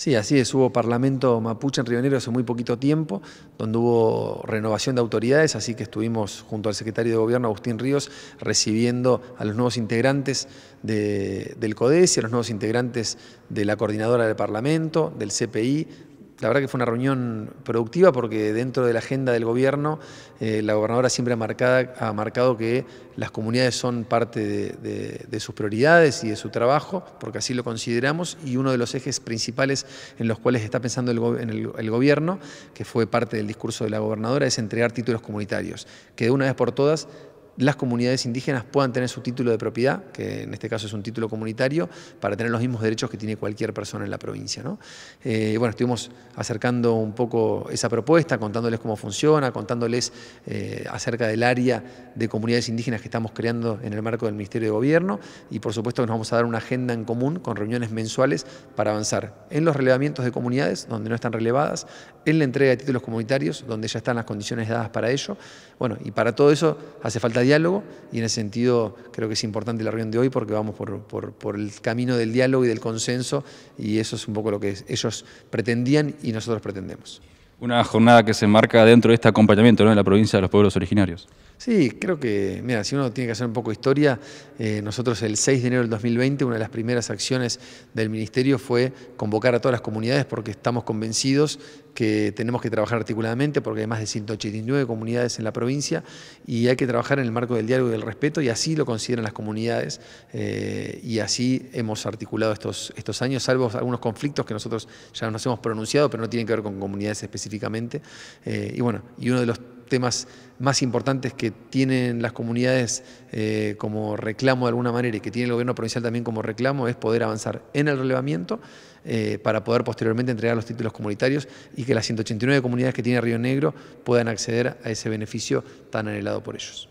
Sí, así es. Hubo parlamento mapuche en Río Negro hace muy poquito tiempo, donde hubo renovación de autoridades, así que estuvimos junto al secretario de Gobierno, Agustín Ríos, recibiendo a los nuevos integrantes del CODES y a los nuevos integrantes de la coordinadora del parlamento, del CPI, la verdad que fue una reunión productiva porque dentro de la agenda del gobierno eh, la gobernadora siempre ha, ha, marcado que las comunidades son parte de, sus prioridades y de su trabajo, porque así lo consideramos, y uno de los ejes principales en los cuales está pensando el gobierno, que fue parte del discurso de la gobernadora, es entregar títulos comunitarios, que de una vez por todas las comunidades indígenas puedan tener su título de propiedad, que en este caso es un título comunitario, para tener los mismos derechos que tiene cualquier persona en la provincia. ¿no? Eh, bueno, estuvimos acercando un poco esa propuesta, contándoles cómo funciona, contándoles eh, acerca del área de comunidades indígenas que estamos creando en el marco del Ministerio de Gobierno y por supuesto que nos vamos a dar una agenda en común con reuniones mensuales para avanzar en los relevamientos de comunidades donde no están relevadas, en la entrega de títulos comunitarios donde ya están las condiciones dadas para ello. Bueno, y para todo eso hace falta y en ese sentido creo que es importante la reunión de hoy porque vamos por, el camino del diálogo y del consenso y eso es un poco lo que ellos pretendían y nosotros pretendemos. Una jornada que se marca dentro de este acompañamiento en la provincia de los pueblos originarios. Sí, creo que, mira, si uno tiene que hacer un poco de historia, eh, nosotros el 6 de enero del 2020, una de las primeras acciones del Ministerio fue convocar a todas las comunidades porque estamos convencidos que tenemos que trabajar articuladamente porque hay más de 189 comunidades en la provincia y hay que trabajar en el marco del diálogo y del respeto y así lo consideran las comunidades eh, y así hemos articulado estos, estos años, salvo algunos conflictos que nosotros ya nos hemos pronunciado, pero no tienen que ver con comunidades específicamente. Eh, y bueno, y uno de los temas más importantes que tienen las comunidades eh, como reclamo de alguna manera y que tiene el gobierno provincial también como reclamo es poder avanzar en el relevamiento eh, para poder posteriormente entregar los títulos comunitarios y que las 189 comunidades que tiene Río Negro puedan acceder a ese beneficio tan anhelado por ellos.